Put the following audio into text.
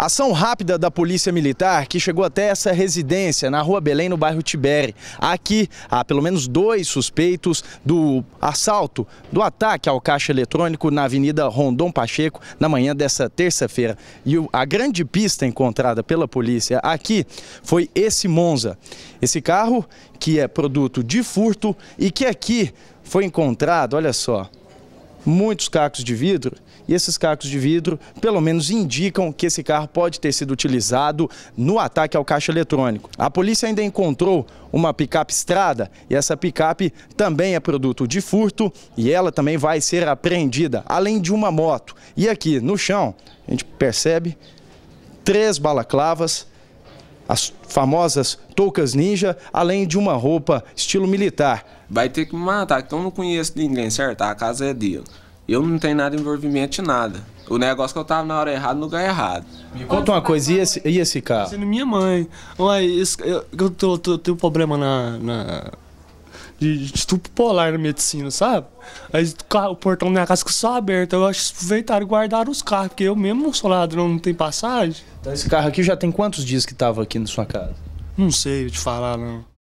Ação rápida da Polícia Militar que chegou até essa residência na Rua Belém, no bairro Tibere. Aqui há pelo menos dois suspeitos do assalto, do ataque ao caixa eletrônico na Avenida Rondon Pacheco na manhã dessa terça-feira. E a grande pista encontrada pela polícia aqui foi esse Monza. Esse carro que é produto de furto e que aqui foi encontrado, olha só, muitos cacos de vidro e esses cacos de vidro pelo menos indicam que esse carro pode ter sido utilizado no ataque ao caixa eletrônico. A polícia ainda encontrou uma picape estrada e essa picape também é produto de furto e ela também vai ser apreendida, além de uma moto. E aqui no chão a gente percebe três balaclavas, as famosas toucas ninja, além de uma roupa estilo militar. Vai ter que me matar, Então eu não conheço ninguém, certo? A casa é dele. Eu não tenho nada de envolvimento em nada. O negócio que eu tava na hora errada, no lugar errado. Me conta uma coisa, e esse, e esse carro? Minha mãe. Uai, esse, eu, eu, eu, eu, tenho problema na... na de, estupro polar na medicina, sabe? Aí o, portão da minha casa ficou só aberto. Eu acho que aproveitaram e guardaram os carros, porque eu mesmo não sou ladrão, não tem passagem. Então esse carro aqui já tem quantos dias que estava aqui na sua casa? Não sei te falar, não.